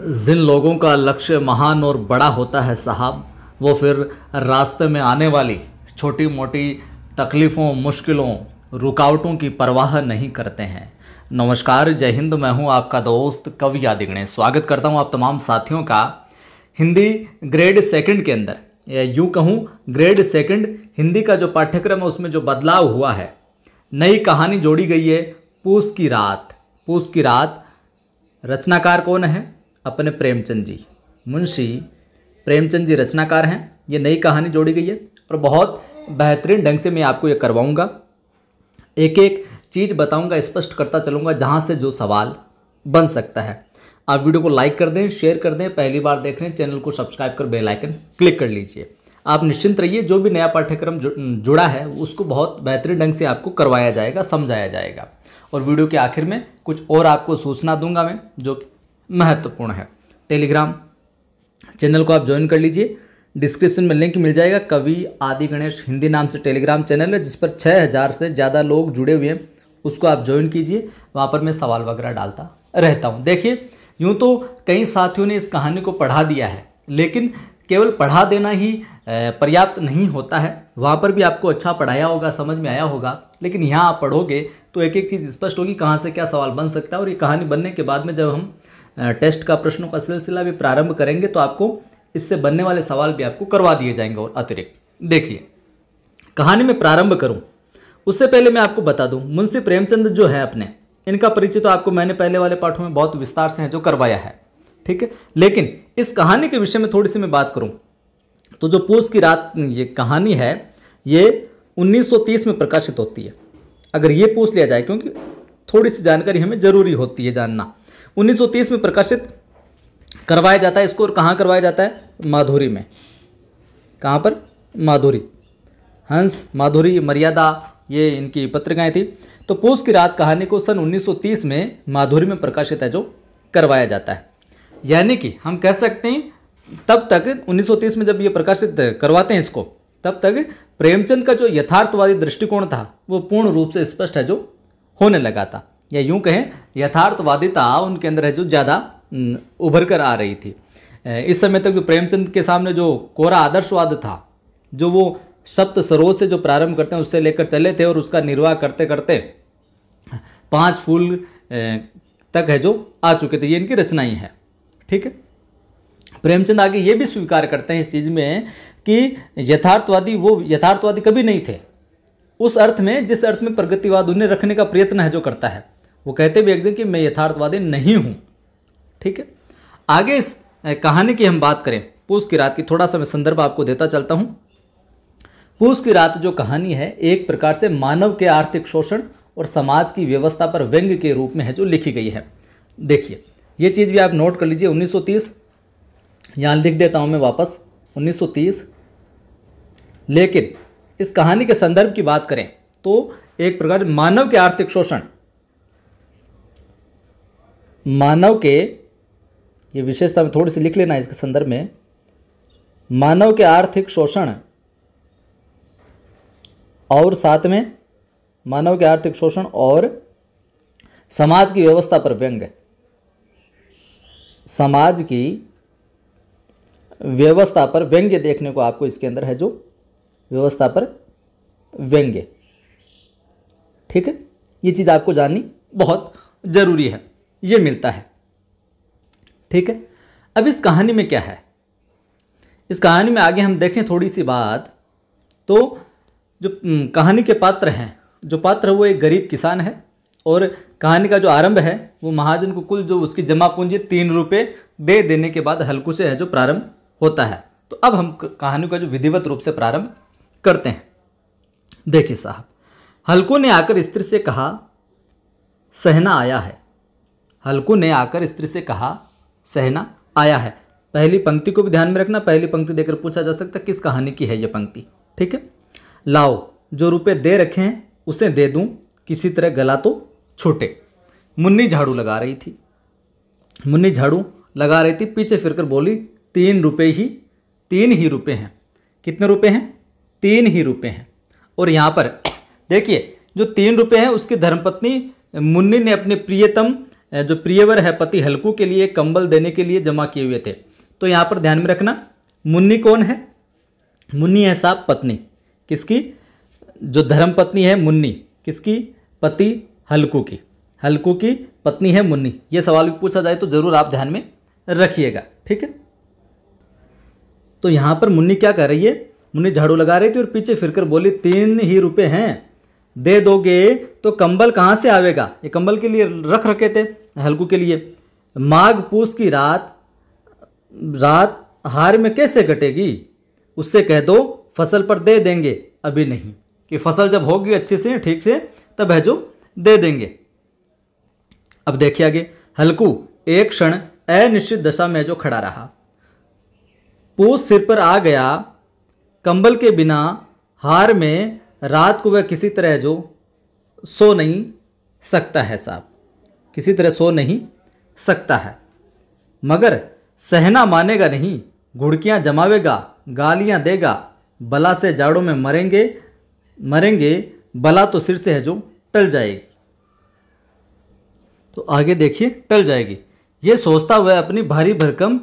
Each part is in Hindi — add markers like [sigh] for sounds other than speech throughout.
जिन लोगों का लक्ष्य महान और बड़ा होता है साहब वो फिर रास्ते में आने वाली छोटी मोटी तकलीफ़ों मुश्किलों रुकावटों की परवाह नहीं करते हैं नमस्कार जय हिंद मैं हूं आपका दोस्त कवि यादिगणे स्वागत करता हूं आप तमाम साथियों का हिंदी ग्रेड सेकंड के अंदर या यूँ कहूँ ग्रेड सेकंड हिंदी का जो पाठ्यक्रम है उसमें जो बदलाव हुआ है नई कहानी जोड़ी गई है पूस की रात पूस की रात रचनाकार कौन है अपने प्रेमचंद जी मुंशी प्रेमचंद जी रचनाकार हैं ये नई कहानी जोड़ी गई है और बहुत बेहतरीन ढंग से मैं आपको ये करवाऊँगा एक एक चीज़ बताऊँगा स्पष्ट करता चलूँगा जहाँ से जो सवाल बन सकता है आप वीडियो को लाइक कर दें शेयर कर दें पहली बार देख रहे हैं चैनल को सब्सक्राइब कर बेल आइकन क्लिक कर लीजिए आप निश्चिंत रहिए जो भी नया पाठ्यक्रम जु, जुड़ा है उसको बहुत बेहतरीन ढंग से आपको करवाया जाएगा समझाया जाएगा और वीडियो के आखिर में कुछ और आपको सूचना दूंगा मैं जो महत्वपूर्ण है टेलीग्राम चैनल को आप ज्वाइन कर लीजिए डिस्क्रिप्शन में लिंक मिल जाएगा कवि आदि गणेश हिंदी नाम से टेलीग्राम चैनल है जिस पर 6000 से ज़्यादा लोग जुड़े हुए हैं उसको आप ज्वाइन कीजिए वहाँ पर मैं सवाल वगैरह डालता रहता हूँ देखिए यूँ तो कई साथियों ने इस कहानी को पढ़ा दिया है लेकिन केवल पढ़ा देना ही पर्याप्त नहीं होता है वहाँ पर भी आपको अच्छा पढ़ाया होगा समझ में आया होगा लेकिन यहाँ आप पढ़ोगे तो एक एक चीज़ स्पष्ट होगी कहाँ से क्या सवाल बन सकता है और ये कहानी बनने के बाद में जब हम टेस्ट का प्रश्नों का सिलसिला भी प्रारंभ करेंगे तो आपको इससे बनने वाले सवाल भी आपको करवा दिए जाएंगे और अतिरिक्त देखिए कहानी में प्रारंभ करूं उससे पहले मैं आपको बता दूं मुंशी प्रेमचंद जो है अपने इनका परिचय तो आपको मैंने पहले वाले पाठों में बहुत विस्तार से है जो करवाया है ठीक है लेकिन इस कहानी के विषय में थोड़ी सी मैं बात करूं तो जो पूछ की रात ये कहानी है ये 1930 में प्रकाशित होती है अगर ये पूछ लिया जाए क्योंकि थोड़ी सी जानकारी हमें ज़रूरी होती है जानना 1930 में प्रकाशित करवाया जाता है इसको और कहाँ करवाया जाता है माधुरी में कहाँ पर माधुरी हंस माधुरी मर्यादा ये इनकी पत्रिकाएं थी तो पोष की रात कहानी को सन 1930 में माधुरी में प्रकाशित है जो करवाया जाता है यानी कि हम कह सकते हैं तब तक 1930 में जब ये प्रकाशित करवाते हैं इसको तब तक प्रेमचंद का जो यथार्थवादी दृष्टिकोण था वो पूर्ण रूप से स्पष्ट है जो होने लगा था या यूं कहें यथार्थवादिता उनके अंदर है जो ज़्यादा उभर कर आ रही थी इस समय तक जो प्रेमचंद के सामने जो कोरा आदर्शवाद था जो वो सप्त सरोज से जो प्रारंभ करते हैं उससे लेकर चले थे और उसका निर्वाह करते करते पांच फूल तक है जो आ चुके थे ये इनकी रचनाएं हैं ठीक है प्रेमचंद आगे ये भी स्वीकार करते हैं इस चीज़ में कि यथार्थवादी वो यथार्थवादी कभी नहीं थे उस अर्थ में जिस अर्थ में प्रगतिवाद उन्हें रखने का प्रयत्न है जो करता है वो कहते भी एक दिन कि मैं यथार्थवादी नहीं हूँ ठीक है आगे इस कहानी की हम बात करें पूस की रात की थोड़ा सा मैं संदर्भ आपको देता चलता हूँ पूस की रात जो कहानी है एक प्रकार से मानव के आर्थिक शोषण और समाज की व्यवस्था पर व्यंग के रूप में है जो लिखी गई है देखिए ये चीज़ भी आप नोट कर लीजिए 1930 यहाँ लिख देता हूँ मैं वापस 1930 लेकिन इस कहानी के संदर्भ की बात करें तो एक प्रकार मानव के आर्थिक शोषण मानव के ये विशेषता में थोड़ी सी लिख लेना इसके संदर्भ में मानव के आर्थिक शोषण और साथ में मानव के आर्थिक शोषण और समाज की व्यवस्था पर व्यंग समाज की व्यवस्था पर व्यंग्य देखने को आपको इसके अंदर है जो व्यवस्था पर व्यंग्य ठीक है ये चीज़ आपको जाननी बहुत ज़रूरी है ये मिलता है ठीक है अब इस कहानी में क्या है इस कहानी में आगे हम देखें थोड़ी सी बात तो जो कहानी के पात्र हैं जो पात्र है वो एक गरीब किसान है और कहानी का जो आरंभ है वो महाजन को कुल जो उसकी जमा पूंजी तीन रुपये दे देने के बाद हल्कू से है जो प्रारंभ होता है तो अब हम कहानी का जो विधिवत रूप से प्रारंभ करते हैं देखिए साहब हल्को ने आकर स्त्री से कहा सहना आया है हल्कू ने आकर स्त्री से कहा सहना आया है पहली पंक्ति को भी ध्यान में रखना पहली पंक्ति देकर पूछा जा सकता किस कहानी की है ये पंक्ति ठीक है लाओ जो रुपये दे रखे हैं उसे दे दूँ किसी तरह गला तो छूटे मुन्नी झाड़ू लगा रही थी मुन्नी झाड़ू लगा रही थी पीछे फिरकर बोली तीन रुपये ही तीन ही रुपये हैं कितने रुपये हैं तीन ही रुपये हैं और यहाँ पर देखिए जो तीन रुपये हैं उसकी धर्मपत्नी मुन्नी ने अपने प्रियतम जो प्रियवर है पति हल्कू के लिए कंबल देने के लिए जमा किए हुए थे तो यहाँ पर ध्यान में रखना मुन्नी कौन है मुन्नी है साहब पत्नी किसकी जो धर्म पत्नी है मुन्नी किसकी पति हल्कू की हल्कू की पत्नी है मुन्नी ये सवाल भी पूछा जाए तो ज़रूर आप ध्यान में रखिएगा ठीक है तो यहाँ पर मुन्नी क्या कर रही है मुन्नी झाड़ू लगा रही थी और पीछे फिरकर बोली तीन ही रुपए हैं दे दोगे तो कंबल कहाँ से आवेगा ये कंबल के लिए रख रखे थे हल्कू के लिए माघ पूस की रात रात हार में कैसे कटेगी उससे कह दो फसल पर दे देंगे अभी नहीं कि फसल जब होगी अच्छे से ठीक से तब है जो दे देंगे अब देखिए आगे हल्कू एक क्षण अनिश्चित दशा में जो खड़ा रहा पूस सिर पर आ गया कंबल के बिना हार में रात को वह किसी तरह जो सो नहीं सकता है साहब किसी तरह सो नहीं सकता है मगर सहना मानेगा नहीं घुड़कियाँ जमावेगा गालियाँ देगा बला से जाड़ों में मरेंगे मरेंगे बला तो सिर से है जो टल जाएगी तो आगे देखिए टल जाएगी ये सोचता हुआ अपनी भारी भरकम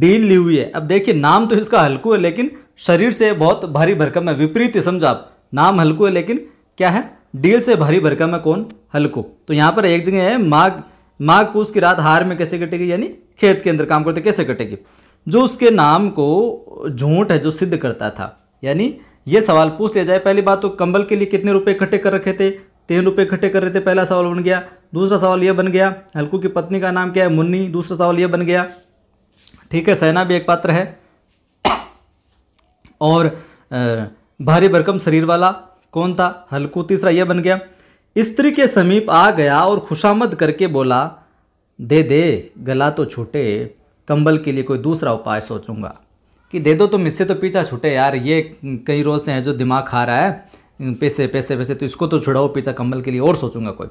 डील ली हुई है अब देखिए नाम तो इसका हल्कू है लेकिन शरीर से बहुत भारी भरकम है विपरीत समझा आप नाम हल्कू है लेकिन क्या है डील से भारी भरकम है कौन हल्को तो यहाँ पर एक जगह है माघ माघ पूछ की रात हार में कैसे कटेगी यानी खेत के अंदर काम करते कैसे कटेगी जो उसके नाम को झूठ है जो सिद्ध करता था यानी ये सवाल पूछ लिया जाए पहली बात तो कंबल के लिए कितने रुपए इकट्ठे कर रखे थे तीन रुपए इकट्ठे कर रहे थे पहला सवाल बन गया दूसरा सवाल ये बन गया हल्कू की पत्नी का नाम क्या है मुन्नी दूसरा सवाल ये बन गया ठीक है सैना भी एक पात्र है और भारी भरकम शरीर वाला कौन था हल्कू तीसरा यह बन गया स्त्री के समीप आ गया और खुशामद करके बोला दे दे गला तो छूटे कंबल के लिए कोई दूसरा उपाय सोचूंगा कि दे दो तुम इससे तो पीछा छूटे यार ये कई रोज से हैं जो दिमाग खा रहा है पैसे पैसे पैसे तो इसको तो छुड़ाओ पीछा कंबल के लिए और सोचूंगा कोई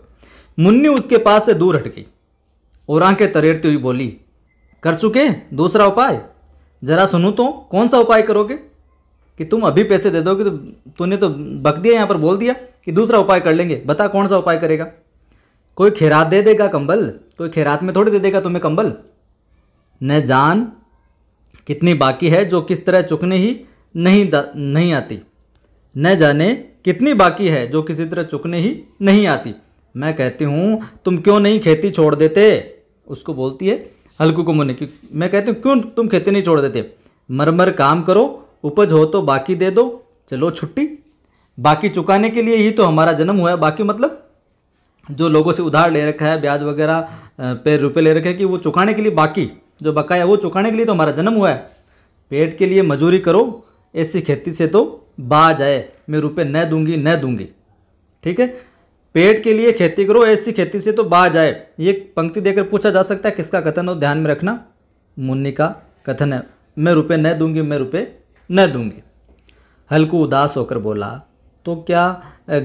मुन्नी उसके पास से दूर हट गई और आंखें तरेरती हुई बोली कर चुके दूसरा उपाय जरा सुनू तो कौन सा उपाय करोगे कि तुम अभी पैसे दे दोगे तो तूने तो बक दिया यहाँ पर बोल दिया कि दूसरा उपाय कर लेंगे बता कौन सा उपाय करेगा कोई खैरात दे देगा कंबल कोई खैरात में थोड़ी दे देगा तुम्हें कंबल न जान कितनी बाकी है जो किस तरह चुकने ही नहीं नहीं आती न जाने कितनी बाकी है जो किसी तरह चुकने ही नहीं आती मैं कहती हूँ तुम क्यों नहीं खेती छोड़ देते उसको बोलती है हल्कू को मुन्ने की मैं कहती हूँ क्यों तुम खेती नहीं छोड़ देते मरमर काम करो उपज हो तो बाकी दे दो चलो छुट्टी बाकी चुकाने के लिए ही तो हमारा जन्म हुआ है बाकी मतलब जो लोगों से उधार ले रखा है ब्याज वगैरह पे रुपए ले रखे हैं कि वो चुकाने के लिए बाकी जो बकाया वो चुकाने के लिए तो हमारा जन्म हुआ है पेट के लिए मजूरी करो ऐसी खेती से तो बा जाए मैं रुपये न दूंगी न दूंगी ठीक है पेट के लिए खेती करो ऐसी खेती से तो बा जाए ये पंक्ति देकर पूछा जा सकता है किसका कथन हो ध्यान में रखना मुन्नी का कथन है मैं रुपये न दूंगी मैं रुपये न दूंगी हल्कू उदास होकर बोला तो क्या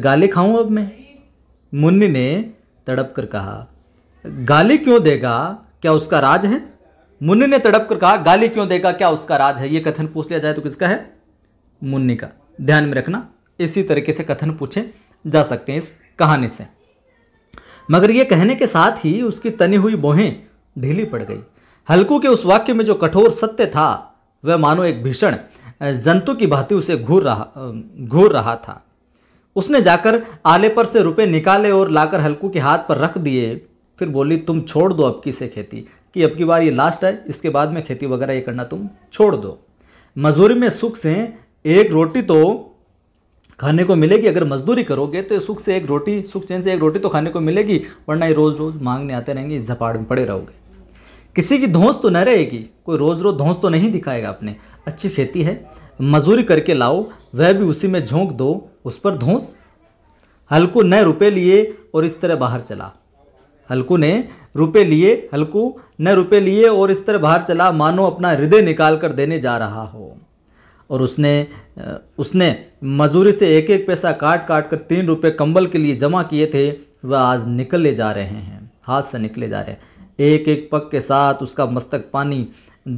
गाली खाऊं अब मैं मुन्नी ने तड़प कर कहा गाली क्यों देगा क्या उसका राज है मुन्नी ने तड़प कर कहा गाली क्यों देगा क्या उसका राज है यह कथन पूछ लिया जाए तो किसका है मुन्नी का ध्यान में रखना इसी तरीके से कथन पूछे जा सकते हैं इस कहानी से मगर यह कहने के साथ ही उसकी तनी हुई बोहें ढीली पड़ गई हल्कू के उस वाक्य में जो कठोर सत्य था वह मानो एक भीषण जंतु की भांति उसे घूर रहा घूर रहा था उसने जाकर आले पर से रुपए निकाले और लाकर हल्कू के हाथ पर रख दिए फिर बोली तुम छोड़ दो अब की से खेती कि अब की बार ये लास्ट है इसके बाद में खेती वगैरह ये करना तुम छोड़ दो मजदूरी में सुख से एक रोटी तो खाने को मिलेगी अगर मजदूरी करोगे तो सुख से एक रोटी सुख चैन से एक रोटी तो खाने को मिलेगी वरना ये रोज़ रोज़ मांगने आते रहेंगे इस झपाड़ में पड़े रहोगे किसी की धौंस तो न रहेगी कोई रोज़ रोज़ धौंस तो नहीं दिखाएगा आपने अच्छी खेती है मजूरी करके लाओ वह भी उसी में झोंक दो उस पर धौंस हल्कू ने रुपए लिए और इस तरह बाहर चला हल्कू ने रुपए लिए हल्कू ने रुपए लिए और इस तरह बाहर चला मानो अपना हृदय निकाल कर देने जा रहा हो और उसने उसने मजूरी से एक एक पैसा काट काट कर तीन रुपये कंबल के लिए जमा किए थे वह आज निकले जा रहे हैं हाथ से निकले जा रहे हैं एक एक पग के साथ उसका मस्तक पानी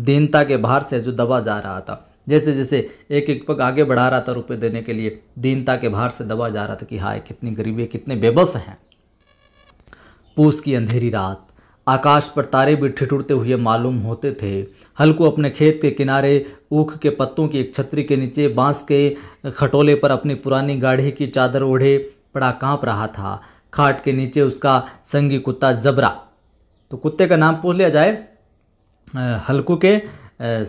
दीनता के बाहर से जो दबा जा रहा था जैसे जैसे एक एक पग आगे बढ़ा रहा था रुपये देने के लिए दीनता के बाहर से दबा जा रहा था कि हाय कितनी गरीबी कितने बेबस हैं पूस की अंधेरी रात आकाश पर तारे भी ठिठुरते हुए मालूम होते थे हल्को अपने खेत के किनारे ऊख के पत्तों की एक छतरी के नीचे बांस के खटोले पर अपनी पुरानी गाढ़ी की चादर ओढ़े पड़ा कांप रहा था खाट के नीचे उसका संगी कुत्ता जबरा तो कुत्ते का नाम पूछ लिया जाए हल्कू के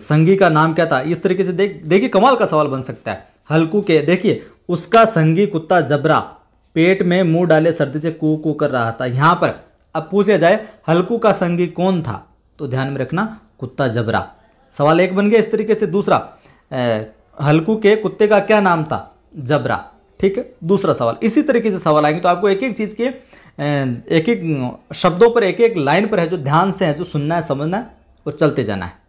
संगी का नाम क्या था इस तरीके से देख देखिए कमाल का सवाल बन सकता है हल्कू के देखिए उसका संगी कुत्ता जबरा पेट में मुंह डाले सर्दी से कू कू कर रहा था यहाँ पर अब पूछ लिया जाए हल्कू का संगी कौन था तो ध्यान में रखना कुत्ता जबरा सवाल एक बन गया इस तरीके से दूसरा हल्कू के कुत्ते का क्या नाम था जबरा ठीक है दूसरा सवाल इसी तरीके से सवाल आएंगे तो आपको एक एक चीज़ के एक एक शब्दों पर एक एक लाइन पर है जो ध्यान से है जो सुनना है समझना है और चलते जाना है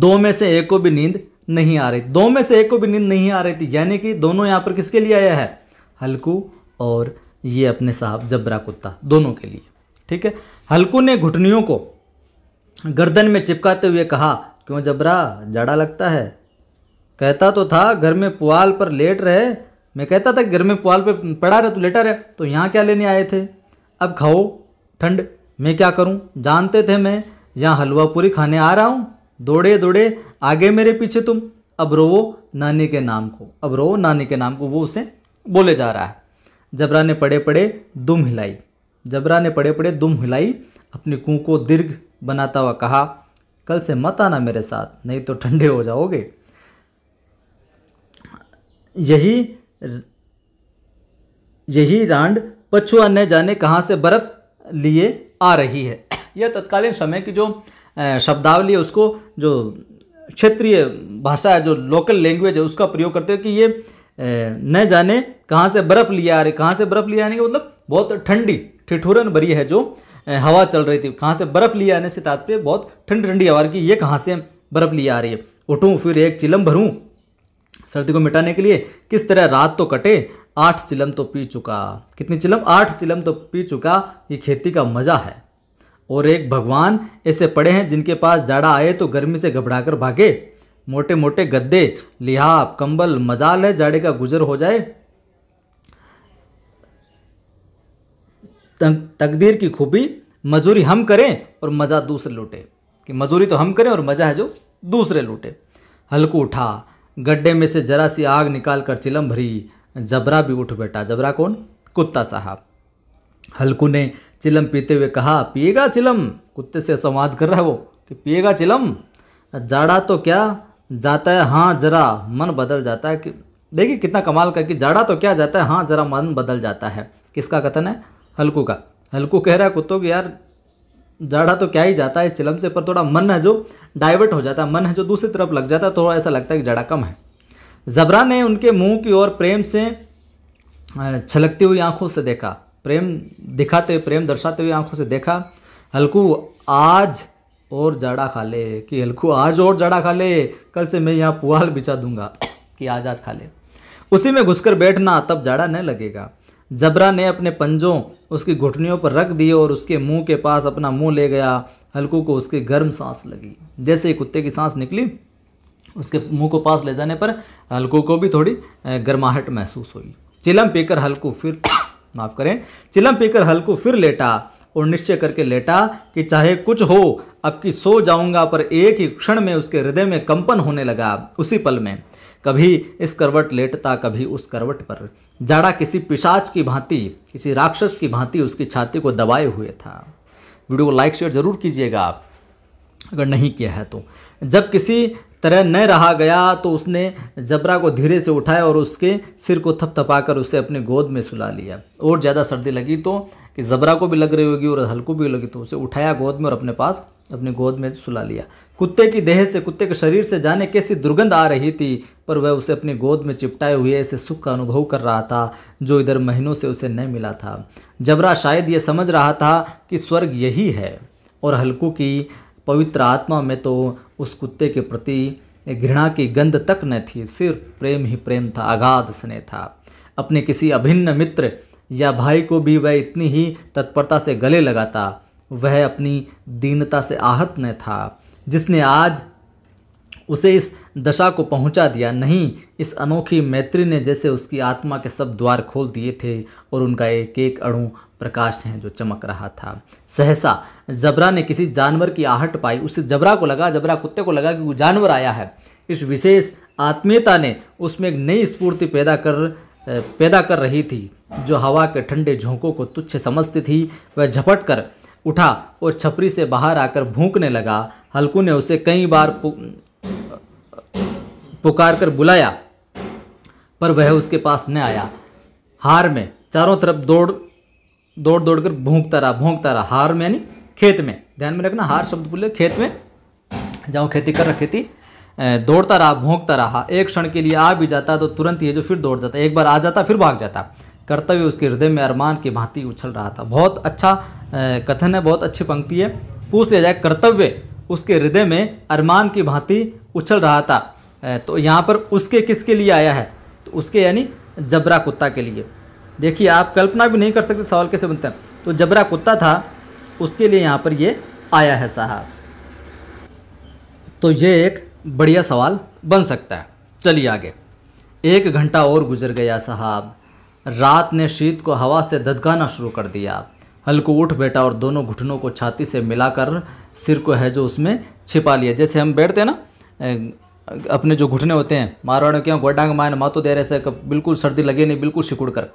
दो में से एक को भी नींद नहीं आ रही दो में से एक को भी नींद नहीं आ रही थी यानी कि दोनों यहाँ पर किसके लिए आया है हल्कू और ये अपने साहब जबरा कुत्ता दोनों के लिए ठीक है हल्कू ने घुटनियों को गर्दन में चिपकाते हुए कहा क्यों जबरा जाड़ा लगता है कहता तो था घर में पुआल पर लेट रहे मैं कहता था घर में पुआल पे पड़ा रहे तू लेटा रहे तो यहाँ क्या लेने आए थे अब खाओ ठंड मैं क्या करूँ जानते थे मैं यहाँ हलवा पूरी खाने आ रहा हूँ दौड़े दौड़े आगे मेरे पीछे तुम अब रोवो नानी के नाम को अब रोवो नानी के नाम को वो उसे बोले जा रहा है जबरा ने पड़े पड़े दुम हिलाई जबरा ने पड़े पड़े दुम हिलाई अपने कुँ को दीर्घ बनाता हुआ कहा कल से मत आना मेरे साथ नहीं तो ठंडे हो जाओगे यही यही रांड पछुआ न जाने कहाँ से बर्फ लिए आ रही है यह तत्कालीन समय की जो शब्दावली है उसको जो क्षेत्रीय भाषा है जो लोकल लैंग्वेज है उसका प्रयोग करते हैं कि ये न जाने कहाँ से बर्फ़ लिए आ रही कहाँ से बर्फ़ लिए आने के मतलब बहुत ठंडी ठिठुरन भरी है जो हवा चल रही थी कहाँ से बर्फ़ लिए आने से तात्पर्य बहुत ठंडी ठंडी हवा की ये कहाँ से बर्फ़ लिया आ रही है उठूँ फिर एक चिलम भरूँ सर्दी को मिटाने के लिए किस तरह रात तो कटे आठ चिलम तो पी चुका कितनी चिलम आठ चिलम तो पी चुका ये खेती का मज़ा है और एक भगवान ऐसे पड़े हैं जिनके पास जाड़ा आए तो गर्मी से घबराकर भागे मोटे मोटे गद्दे लिहा कंबल मजाल है जाड़े का गुजर हो जाए तकदीर की खूबी मजूरी हम करें और मज़ा दूसरे लूटे कि मजूरी तो हम करें और मज़ा है जो दूसरे लूटे हल्कू उठा गड्ढे में से जरा सी आग निकाल कर चिलम भरी जबरा भी उठ बैठा जबरा कौन कुत्ता साहब हल्कू ने चिलम पीते हुए कहा पिएगा चिलम कुत्ते से संवाद कर रहा है वो कि पिएगा चिलम जाड़ा तो क्या जाता है हाँ जरा मन बदल जाता है कि देखिए कितना कमाल का कि जाड़ा तो क्या जाता है हाँ जरा मन बदल जाता है किसका कथन है हल्कू का हल्कू कह रहा है कुत्तों की यार जाड़ा तो क्या ही जाता है चिलम से पर थोड़ा मन है जो डाइवर्ट हो जाता है मन है जो दूसरी तरफ लग जाता है थोड़ा तो ऐसा लगता है कि जाड़ा कम है जबरा ने उनके मुंह की ओर प्रेम से छलकती हुई आंखों से देखा प्रेम दिखाते हुए प्रेम दर्शाते हुए आंखों से देखा हल्कू आज और जाड़ा खा ले कि हल्कू आज और जाड़ा खा ले कल से मैं यहाँ पुआल बिछा दूंगा कि आज आज खा ले उसी में घुसकर बैठना तब जाड़ा न लगेगा जबरा ने अपने पंजों उसकी घुटनियों पर रख दिए और उसके मुंह के पास अपना मुंह ले गया हल्कू को उसकी गर्म सांस लगी जैसे ही कुत्ते की सांस निकली उसके मुंह को पास ले जाने पर हल्कू को भी थोड़ी गर्माहट महसूस हुई चिलम पीकर हल्कू फिर [coughs] माफ़ करें चिलम पीकर हल्कू फिर लेटा और निश्चय करके लेटा कि चाहे कुछ हो अब की सो जाऊंगा पर एक ही क्षण में उसके हृदय में कंपन होने लगा उसी पल में कभी इस करवट लेटता कभी उस करवट पर जाड़ा किसी पिशाच की भांति किसी राक्षस की भांति उसकी छाती को दबाए हुए था वीडियो को लाइक शेयर जरूर कीजिएगा आप अगर नहीं किया है तो जब किसी तरह न रहा गया तो उसने जबरा को धीरे से उठाया और उसके सिर को थपथपाकर उसे अपने गोद में सुला लिया और ज़्यादा सर्दी लगी तो कि जबरा को भी लग रही होगी और हल्कू भी लगी तो उसे उठाया गोद में और अपने पास अपने गोद में सुला लिया कुत्ते की देह से कुत्ते के शरीर से जाने कैसी दुर्गंध आ रही थी पर वह उसे अपनी गोद में चिपटाए हुए ऐसे सुख का अनुभव कर रहा था जो इधर महीनों से उसे नहीं मिला था जबरा शायद ये समझ रहा था कि स्वर्ग यही है और हल्कू की पवित्र आत्मा में तो उस कुत्ते के प्रति घृणा की गंध तक न थी सिर्फ प्रेम ही प्रेम था अगाध स्नेह था अपने किसी अभिन्न मित्र या भाई को भी वह इतनी ही तत्परता से गले लगाता वह अपनी दीनता से आहत न था जिसने आज उसे इस दशा को पहुंचा दिया नहीं इस अनोखी मैत्री ने जैसे उसकी आत्मा के सब द्वार खोल दिए थे और उनका एक एक अणु प्रकाश है जो चमक रहा था सहसा जबरा ने किसी जानवर की आहट पाई उसे जबरा को लगा जबरा कुत्ते को लगा कि वो जानवर आया है इस विशेष आत्मीयता ने उसमें एक नई स्फूर्ति पैदा कर पैदा कर रही थी जो हवा के ठंडे झोंकों को तुच्छ समझती थी वह झपट कर उठा और छपरी से बाहर आकर भूकने लगा हल्कू ने उसे कई बार पुकार कर बुलाया पर वह उसके पास न आया हार में चारों तरफ दौड़ दौड़ दौड़ कर भोंकता रहा भोंकता रहा हार में यानी खेत में ध्यान में रखना हार शब्द बोले खेत में जाऊँ खेती कर रहा खेती दौड़ता रहा भोंकता रहा एक क्षण के लिए आ भी जाता तो तुरंत ये जो फिर दौड़ जाता एक बार आ जाता फिर भाग जाता कर्तव्य उसके हृदय में अरमान की भांति उछल रहा था बहुत अच्छा कथन है बहुत अच्छी पंक्ति है पूछ लिया जाए कर्तव्य उसके हृदय में अरमान की भांति उछल रहा था तो यहाँ पर उसके किसके लिए आया है तो उसके यानी जबरा कुत्ता के लिए देखिए आप कल्पना भी नहीं कर सकते सवाल कैसे बनते हैं तो जबरा कुत्ता था उसके लिए यहाँ पर ये आया है साहब तो ये एक बढ़िया सवाल बन सकता है चलिए आगे एक घंटा और गुजर गया साहब रात ने शीत को हवा से धदकाना शुरू कर दिया हल्को उठ बैठा और दोनों घुटनों को छाती से मिलाकर सिर को है जो उसमें छिपा लिया जैसे हम बैठते हैं ना अपने जो घुटने होते हैं मारवाड़ में क्या गोडांग मायन मातो दे रहे बिल्कुल सर्दी लगे नहीं बिल्कुल सिकुड़ कर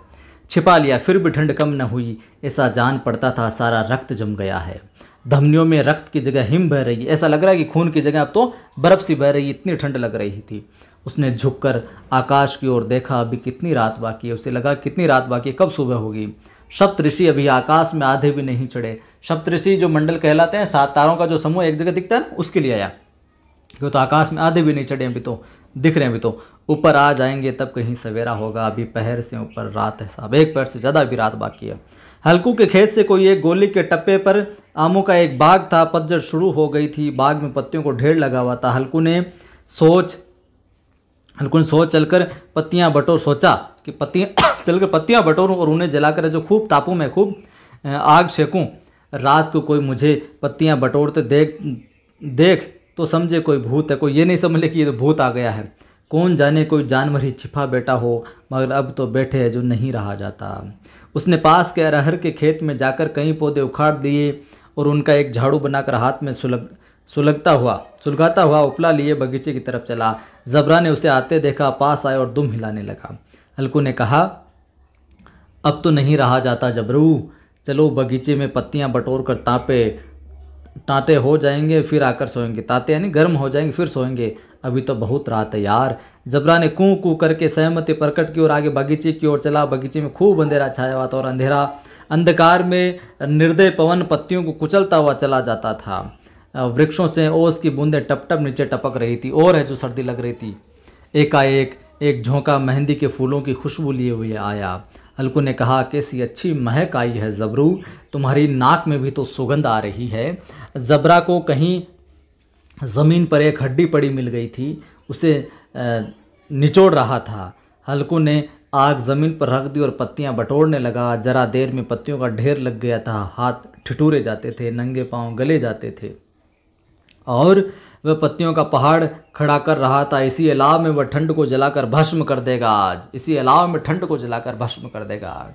छिपा लिया फिर भी ठंड कम न हुई ऐसा जान पड़ता था सारा रक्त जम गया है धमनियों में रक्त की जगह हिम बह रही ऐसा लग रहा है कि खून की जगह अब तो बर्फ़ सी बह रही इतनी ठंड लग रही थी उसने झुककर आकाश की ओर देखा अभी कितनी रात बाकी है उसे लगा कितनी रात बाकी है कब सुबह होगी सप्तऋषि अभी आकाश में आधे भी नहीं चढ़े सप्तऋषि जो मंडल कहलाते हैं सात तारों का जो समूह एक जगह दिखता है ना उसके लिए आया क्यों तो आकाश में आधे भी नहीं चढ़े अभी तो दिख रहे हैं अभी तो ऊपर आ जाएंगे तब कहीं सवेरा होगा अभी पहर से ऊपर रात है साहब एक पहर से ज़्यादा भी रात बाकी है हल्कू के खेत से कोई एक गोली के टप्पे पर आमों का एक बाग था पतझड़ शुरू हो गई थी बाग में पत्तियों को ढेर लगा हुआ था हल्कू ने सोच हल्कू ने सोच चलकर पत्तियां बटोर सोचा कि पत्तियां [coughs] चलकर पत्तियां बटोरूं और उन्हें जलाकर जो खूब तापू मैं खूब आग सेकूँ रात को कोई मुझे पत्तियां बटोरते देख देख तो समझे कोई भूत है कोई ये नहीं समझ ले कि ये तो भूत आ गया है कौन जाने कोई जानवर ही छिपा बैठा हो मगर अब तो बैठे है जो नहीं रहा जाता उसने पास के अरहर के खेत में जाकर कई पौधे उखाड़ दिए और उनका एक झाड़ू बनाकर हाथ में सुलग सुलगता हुआ सुलगाता हुआ उपला लिए बगीचे की तरफ चला जबरा ने उसे आते देखा पास आए और दुम हिलाने लगा हल्कू ने कहा अब तो नहीं रहा जाता जबरू चलो बगीचे में पत्तियां बटोर कर तापे टाँटे हो जाएंगे फिर आकर सोएंगे ताते यानी गर्म हो जाएंगे फिर सोएंगे अभी तो बहुत रात है यार जबरा ने कूँ कूँ करके सहमति प्रकट की और आगे बगीचे की ओर चला बगीचे में खूब अंधेरा छाया हुआ था और अंधेरा अंधकार में निर्दय पवन पत्तियों को कुचलता हुआ चला जाता था वृक्षों से ओस की बूंदें टप टप नीचे टपक रही थी और है जो सर्दी लग रही थी एकाएक एक झोंका मेहंदी के फूलों की खुशबू लिए हुए आया हल्कू ने कहा कैसी अच्छी महक आई है जबरू तुम्हारी नाक में भी तो सुगंध आ रही है जबरा को कहीं ज़मीन पर एक हड्डी पड़ी मिल गई थी उसे निचोड़ रहा था हल्कू ने आग ज़मीन पर रख दी और पत्तियां बटोरने लगा ज़रा देर में पत्तियों का ढेर लग गया था हाथ ठिठूरे जाते थे नंगे पांव गले जाते थे और वह पत्तियों का पहाड़ खड़ा कर रहा था इसी अलाव में वह ठंड को जलाकर भस्म कर देगा आज इसी अलाव में ठंड को जलाकर भस्म कर देगा आज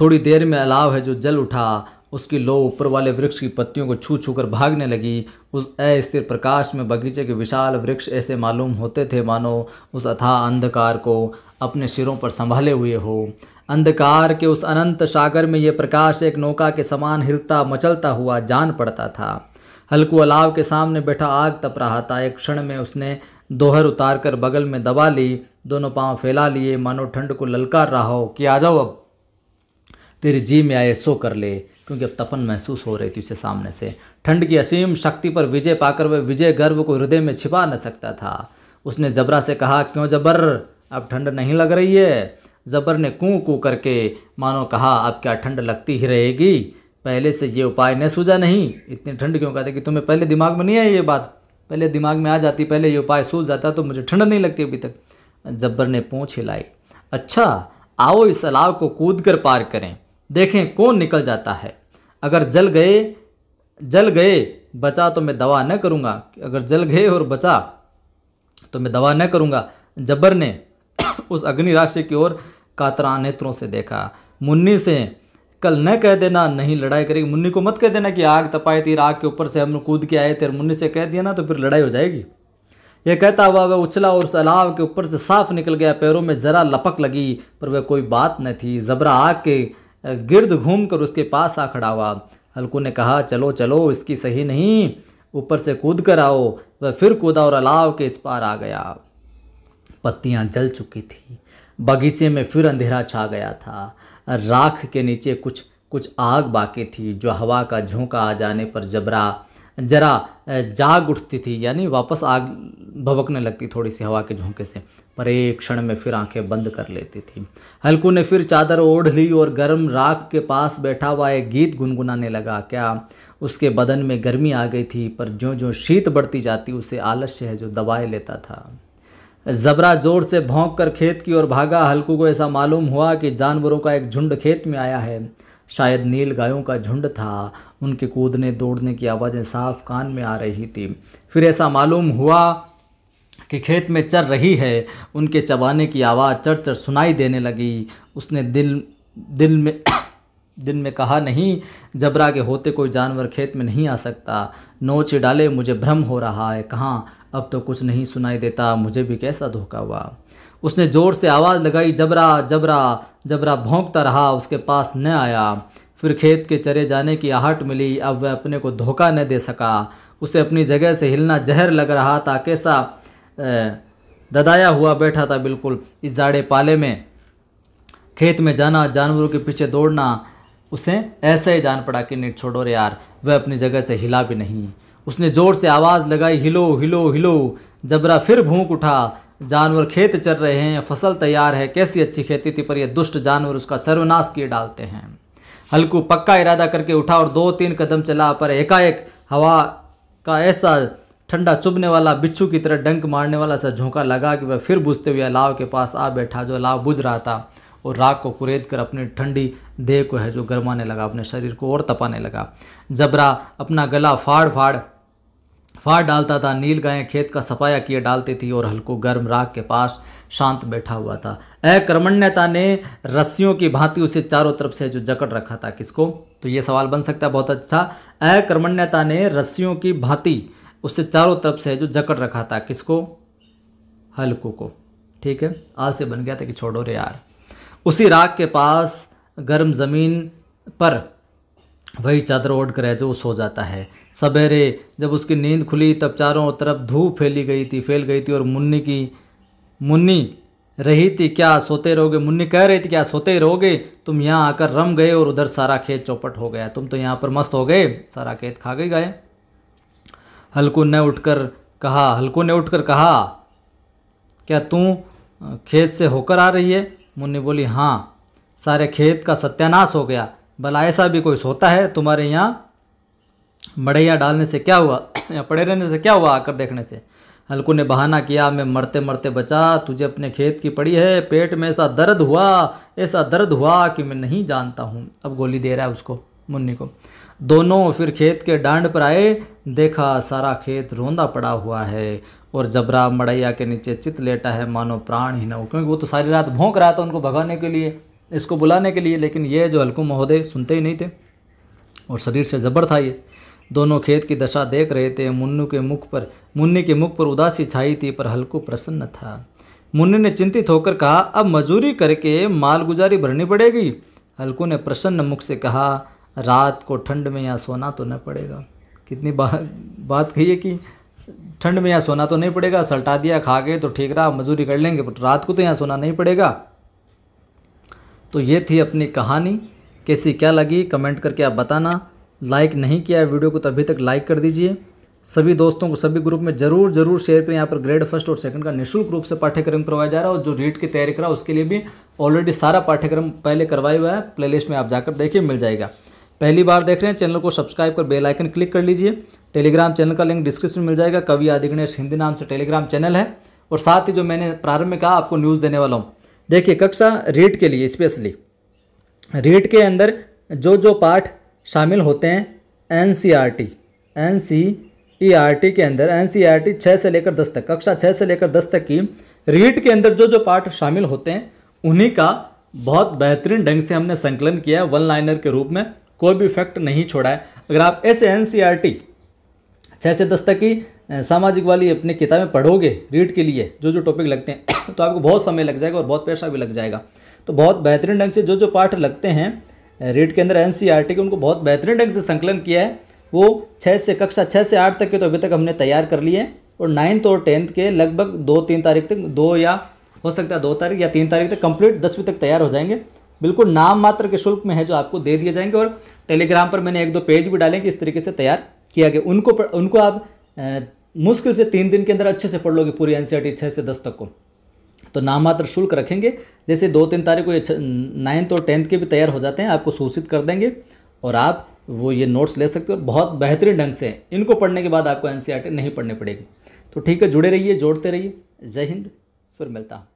थोड़ी देर में अलाव है जो जल उठा उसकी लो ऊपर वाले वृक्ष की पत्तियों को छू छू कर भागने लगी उस अस्थिर प्रकाश में बगीचे के विशाल वृक्ष ऐसे मालूम होते थे मानो उस अथाह अंधकार को अपने सिरों पर संभाले हुए हो अंधकार के उस अनंत सागर में यह प्रकाश एक नौका के समान हिलता मचलता हुआ जान पड़ता था हल्कू अलाव के सामने बैठा आग तप रहा था एक क्षण में उसने दोहर उतार कर बगल में दबा ली दोनों पांव फैला लिए मानो ठंड को ललकार रहा हो कि आ जाओ अब तेरी जी में आए सो कर ले क्योंकि अब तपन महसूस हो रही थी उसे सामने से ठंड की असीम शक्ति पर विजय पाकर वह विजय गर्व को हृदय में छिपा न सकता था उसने जबरा से कहा क्यों जबर अब ठंड नहीं लग रही है जबर ने कूँ कूँ करके मानो कहा अब क्या ठंड लगती ही रहेगी पहले से ये उपाय न सूझा नहीं इतनी ठंड क्यों कहते कि तुम्हें पहले दिमाग में नहीं आई ये बात पहले दिमाग में आ जाती पहले ये उपाय सूझ जाता तो मुझे ठंड नहीं लगती अभी तक जब्बर ने पूँछ हिलाई अच्छा आओ इस अलाव को कूद कर पार करें देखें कौन निकल जाता है अगर जल गए जल गए बचा तो मैं दवा न करूँगा अगर जल गए और बचा तो मैं दवा न करूँगा जब्बर ने [coughs] उस अग्नि राशि की ओर कातरा नेत्रों से देखा मुन्नी से कल न कह देना नहीं लड़ाई करेगी मुन्नी को मत कह देना कि आग तपाए तीर आग के ऊपर से हम कूद के आए थे मुन्नी से कह दिया ना तो फिर लड़ाई हो जाएगी यह कहता हुआ वह उछला और सलाव के ऊपर से साफ निकल गया पैरों में ज़रा लपक लगी पर वह कोई बात न थी जबरा आग के गिर्द घूम कर उसके पास आ खड़ा हुआ हल्कू ने कहा चलो चलो इसकी सही नहीं ऊपर से कूद कर आओ वह फिर कूदा और अलाव के इस पार आ गया पत्तियां जल चुकी थी बगीचे में फिर अंधेरा छा गया था राख के नीचे कुछ कुछ आग बाकी थी जो हवा का झोंका आ जाने पर जबरा जरा जाग उठती थी यानी वापस आग भबकने लगती थोड़ी सी हवा के झोंके से पर एक क्षण में फिर आंखें बंद कर लेती थी हल्कू ने फिर चादर ओढ़ ली और गर्म राख के पास बैठा हुआ एक गीत गुनगुनाने लगा क्या उसके बदन में गर्मी आ गई थी पर जो जो शीत बढ़ती जाती उसे आलस्य है जो दबाए लेता था जबरा जोर से भोंक कर खेत की ओर भागा हल्कू को ऐसा मालूम हुआ कि जानवरों का एक झुंड खेत में आया है शायद नील गायों का झुंड था उनके कूदने दौड़ने की आवाज़ें साफ कान में आ रही थी फिर ऐसा मालूम हुआ कि खेत में चर रही है उनके चबाने की आवाज़ चढ़ चढ़ सुनाई देने लगी उसने दिल दिल में [coughs] दिन में कहा नहीं जबरा के होते कोई जानवर खेत में नहीं आ सकता नोच डाले मुझे भ्रम हो रहा है कहाँ अब तो कुछ नहीं सुनाई देता मुझे भी कैसा धोखा हुआ उसने ज़ोर से आवाज़ लगाई जबरा जबरा जबरा भोंकता रहा उसके पास न आया फिर खेत के चरे जाने की आहट मिली अब वह अपने को धोखा न दे सका उसे अपनी जगह से हिलना जहर लग रहा था कैसा ददाया हुआ बैठा था बिल्कुल इस जाड़े पाले में खेत में जाना जानवरों के पीछे दौड़ना उसे ऐसे ही जान पड़ा कि नहीं छोड़ो रे यार वह अपनी जगह से हिला भी नहीं उसने जोर से आवाज़ लगाई हिलो हिलो हिलो जबरा फिर भूख उठा जानवर खेत चल रहे हैं फसल तैयार है कैसी अच्छी खेती थी पर यह दुष्ट जानवर उसका सर्वनाश किए डालते हैं हल्कू पक्का इरादा करके उठा और दो तीन कदम चला पर एकाएक हवा का ऐसा ठंडा चुभने वाला बिच्छू की तरह डंक मारने वाला सा झोंका लगा कि वह फिर बुझते हुए लाव के पास आ बैठा जो लाव बुझ रहा था और राख को कुरेद कर अपनी ठंडी देह को है जो गर्माने लगा अपने शरीर को और तपाने लगा जबरा अपना गला फाड़ फाड़ फाड़ डालता था नील गायें खेत का सफाया किए डालती थी और हल्को गर्म राग के पास शांत बैठा हुआ था अकर्मण्यता ने रस्सियों की भांति उसे चारों तरफ से जो जकड़ रखा था किसको तो ये सवाल बन सकता है बहुत अच्छा अकर्मण्यता ने रस्सियों की भांति उससे चारों तरफ से जो जकड़ रखा था किसको हल्कू को ठीक है आज से बन गया था कि छोड़ो रे यार उसी राग के पास गर्म ज़मीन पर वही चादर ओढ़ कर है जो सो जाता है सवेरे जब उसकी नींद खुली तब चारों तरफ धूप फैली गई थी फैल गई थी और मुन्नी की मुन्नी रही थी क्या सोते रहोगे मुन्नी कह रही थी क्या सोते ही रहोगे तुम यहाँ आकर रम गए और उधर सारा खेत चौपट हो गया तुम तो यहाँ पर मस्त हो गए सारा खेत खा गए गए हल्कू ने उठकर कहा हल्कू ने उठकर कहा क्या तू खेत से होकर आ रही है मुन्नी बोली हाँ सारे खेत का सत्यानाश हो गया भला ऐसा भी कोई सोता है तुम्हारे यहाँ मड़ैया डालने से क्या हुआ या पड़े रहने से क्या हुआ आकर देखने से हल्कू ने बहाना किया मैं मरते मरते बचा तुझे अपने खेत की पड़ी है पेट में ऐसा दर्द हुआ ऐसा दर्द हुआ कि मैं नहीं जानता हूँ अब गोली दे रहा है उसको मुन्नी को दोनों फिर खेत के डांड पर आए देखा सारा खेत रोंदा पड़ा हुआ है और जबरा मड़ैया के नीचे चित लेटा है मानो प्राण ही न हो क्योंकि वो तो सारी रात भोंक रहा था उनको भगाने के लिए इसको बुलाने के लिए लेकिन ये जो हल्कू महोदय सुनते ही नहीं थे और शरीर से जबर था ये दोनों खेत की दशा देख रहे थे मुन्नू के मुख पर मुन्नी के मुख पर उदासी छाई थी पर हल्कू प्रसन्न था मुन्नी ने चिंतित होकर कहा अब मजूरी करके मालगुजारी भरनी पड़ेगी हल्कू ने प्रसन्न मुख से कहा रात को ठंड में यहाँ सोना तो न पड़ेगा कितनी बा, बात कही है कि ठंड में यहाँ सोना तो नहीं पड़ेगा सल्टा दिया खा गए तो ठीक रहा मजूरी कर लेंगे पर रात को तो यहाँ सोना नहीं पड़ेगा तो ये थी अपनी कहानी कैसी क्या लगी कमेंट करके आप बताना लाइक नहीं किया है वीडियो को तो अभी तक लाइक कर दीजिए सभी दोस्तों को सभी ग्रुप में जरूर जरूर शेयर करें यहाँ पर ग्रेड फर्स्ट और सेकंड का निःशुल्क रूप से पाठ्यक्रम करवाया जा रहा है और जो रीट की तैयारी करा उसके लिए भी ऑलरेडी सारा पाठ्यक्रम पहले करवाया हुआ है प्लेलिस्ट में आप जाकर देखिए मिल जाएगा पहली बार देख रहे हैं चैनल को सब्सक्राइब कर बेल आइकन क्लिक कर लीजिए टेलीग्राम चैनल का लिंक डिस्क्रिप्शन मिल जाएगा कवि आदि गणेश हिंदी नाम से टेलीग्राम चैनल है और साथ ही जो मैंने प्रारंभ में कहा आपको न्यूज़ देने वाला हूँ देखिए कक्षा रीट के लिए स्पेशली रीट के अंदर जो जो पाठ शामिल होते हैं N C R T N C E R T के अंदर एन सी आर टी छः से लेकर दस तक कक्षा छः से लेकर दस तक की रीट के अंदर जो जो पाठ शामिल होते हैं उन्हीं का बहुत बेहतरीन ढंग से हमने संकलन किया है वन लाइनर के रूप में कोई भी फैक्ट नहीं छोड़ा है अगर आप ऐसे एन सी आर टी छः से दस तक की सामाजिक वाली अपने किताबें पढ़ोगे रीड के लिए जो जो टॉपिक लगते हैं [coughs] तो आपको बहुत समय लग जाएगा और बहुत पैसा भी लग जाएगा तो बहुत बेहतरीन ढंग से जो जो पाठ लगते हैं रीड के अंदर एन e के उनको बहुत बेहतरीन ढंग से संकलन किया है वो छः से कक्षा छः से आठ तक के तो अभी तक हमने तैयार कर लिए और नाइन्थ और टेंथ के लगभग दो तीन तारीख तक दो या हो सकता है दो तारीख या तीन तारीख तक कंप्लीट दसवीं तक तैयार हो जाएंगे बिल्कुल नाम मात्र के शुल्क में है जो आपको दे दिए जाएंगे और टेलीग्राम पर मैंने एक दो पेज भी डालें कि इस तरीके से तैयार किया गया उनको उनको आप मुश्किल से तीन दिन के अंदर अच्छे से पढ़ लोगे पूरी एन सी छः से दस तक को तो नामात्र शुल्क रखेंगे जैसे दो तीन तारीख को नाइन्थ और टेंथ के भी तैयार हो जाते हैं आपको सूचित कर देंगे और आप वो ये नोट्स ले सकते हो बहुत बेहतरीन ढंग से इनको पढ़ने के बाद आपको एन e नहीं पढ़नी पड़ेगी तो ठीक है जुड़े रहिए जोड़ते रहिए जय हिंद फिर मिलता हूँ